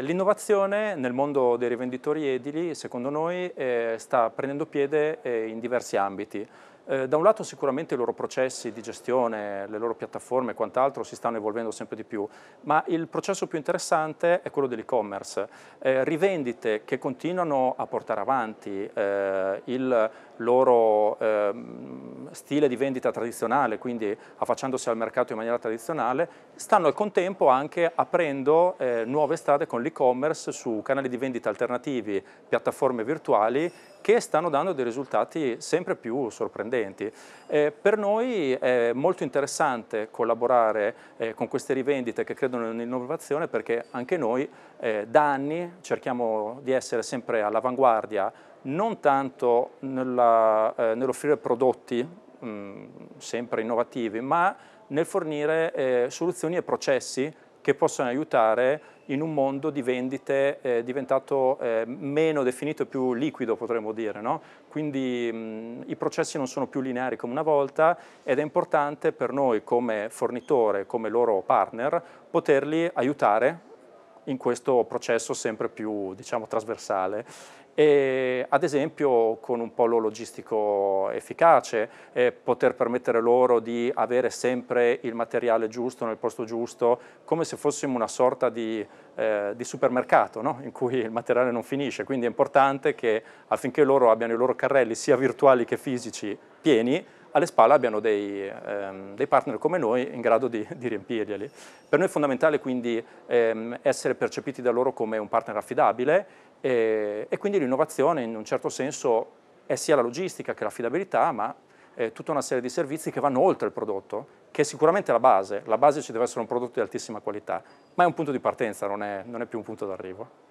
Cioè, l'innovazione nel mondo dei rivenditori edili, secondo noi, eh, sta prendendo piede eh, in diversi ambiti. Eh, da un lato sicuramente i loro processi di gestione, le loro piattaforme e quant'altro si stanno evolvendo sempre di più, ma il processo più interessante è quello dell'e-commerce. Eh, rivendite che continuano a portare avanti eh, il loro ehm, stile di vendita tradizionale, quindi affacciandosi al mercato in maniera tradizionale, stanno al contempo anche aprendo eh, nuove strade con l'e-commerce su canali di vendita alternativi, piattaforme virtuali che stanno dando dei risultati sempre più sorprendenti dipendenti. Eh, per noi è molto interessante collaborare eh, con queste rivendite che credono nell'innovazione perché anche noi eh, da anni cerchiamo di essere sempre all'avanguardia non tanto eh, nell'offrire prodotti mh, mm, sempre innovativi ma nel fornire eh, soluzioni e processi che possano aiutare in un mondo di vendite eh, diventato eh, meno definito e più liquido, potremmo dire. No? Quindi mh, i processi non sono più lineari come una volta ed è importante per noi come fornitore, come loro partner, poterli aiutare in questo processo sempre più diciamo, trasversale e ad esempio con un polo logistico efficace, eh, poter permettere loro di avere sempre il materiale giusto nel posto giusto, come se fossimo una sorta di, eh, di supermercato no? in cui il materiale non finisce, quindi è importante che affinché loro abbiano i loro carrelli sia virtuali che fisici pieni, alle spalle abbiano dei, ehm, dei partner come noi in grado di, di, riempirglieli. Per noi è fondamentale quindi ehm, essere percepiti da loro come un partner affidabile e, eh, e quindi l'innovazione in un certo senso è sia la logistica che l'affidabilità, ma eh, tutta una serie di servizi che vanno oltre il prodotto, che è sicuramente la base, la base ci deve essere un prodotto di altissima qualità, ma è un punto di partenza, non è, non è più un punto d'arrivo.